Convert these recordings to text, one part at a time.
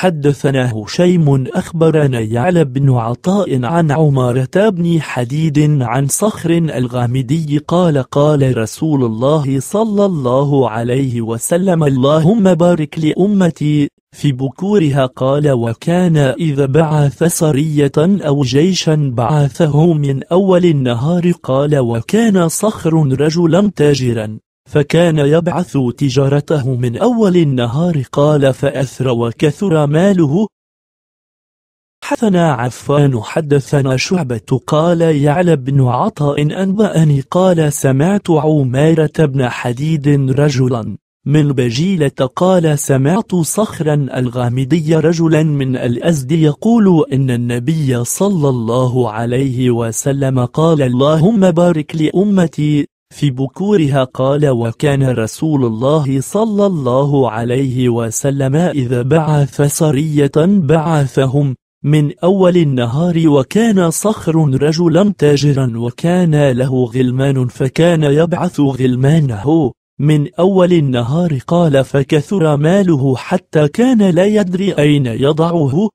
حدثنا هشيم أخبرنا يعلى بن عطاء عن عمارة بن حديد عن صخر الغامدي قال قال رسول الله صلى الله عليه وسلم اللهم بارك لأمتي في بكورها قال وكان إذا بعث سرية أو جيشا بعثه من أول النهار قال وكان صخر رجلا تاجرا فكان يبعث تجارته من أول النهار قال فأثر وكثر ماله حثنا عفان حدثنا شعبة قال يعلى بن عطاء أنبأني قال سمعت عمارة بن حديد رجلا من بجيلة قال سمعت صخرا الغامدي رجلا من الأزد يقول إن النبي صلى الله عليه وسلم قال اللهم بارك لأمتي في بكورها قال وكان رسول الله صلى الله عليه وسلم إذا بعث سرية بعثهم من أول النهار وكان صخر رجلا تاجرا وكان له غلمان فكان يبعث غلمانه من أول النهار قال فكثر ماله حتى كان لا يدري أين يضعه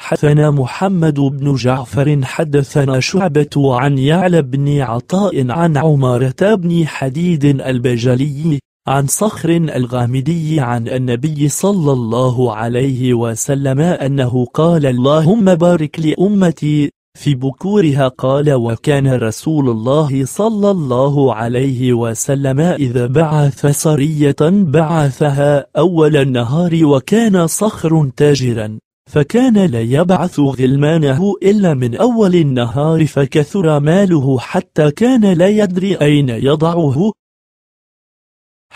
حدثنا محمد بن جعفر حدثنا شعبة عن يعلى بن عطاء عن عمارة بن حديد البجلي عن صخر الغامدي عن النبي صلى الله عليه وسلم أنه قال اللهم بارك لأمتي في بكورها قال وكان رسول الله صلى الله عليه وسلم إذا بعث سرية بعثها أول النهار وكان صخر تاجرا فكان لا يبعث غلمانه إلا من أول النهار فكثر ماله حتى كان لا يدري أين يضعه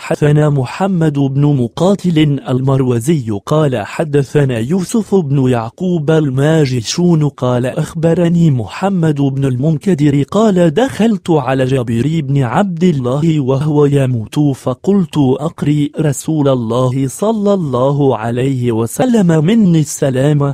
حدثنا محمد بن مقاتل المروزي قال حدثنا يوسف بن يعقوب الماجشون قال أخبرني محمد بن المنكدر قال دخلت على جابر بن عبد الله وهو يموت فقلت أقري رسول الله صلى الله عليه وسلم مني السلام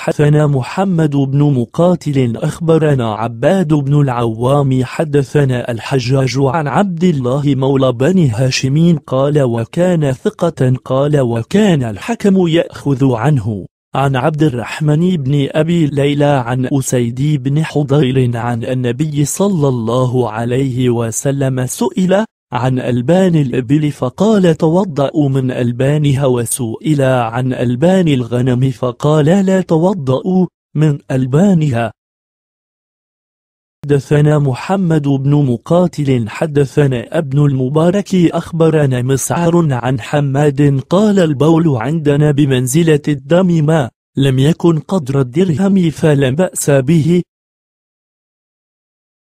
حدثنا محمد بن مقاتل أخبرنا عباد بن العوام حدثنا الحجاج عن عبد الله مولى بن هاشم قال وكان ثقة قال وكان الحكم يأخذ عنه عن عبد الرحمن بن أبي ليلى عن أسيد بن حضير عن النبي صلى الله عليه وسلم سئل عن ألبان الإبل فقال توضأوا من ألبانها وسئل عن ألبان الغنم فقال لا توضأوا من ألبانها حدثنا محمد بن مقاتل حدثنا ابن المبارك أخبرنا مسعر عن حماد قال البول عندنا بمنزلة الدم ما لم يكن قدر الدرهم فلا بأس به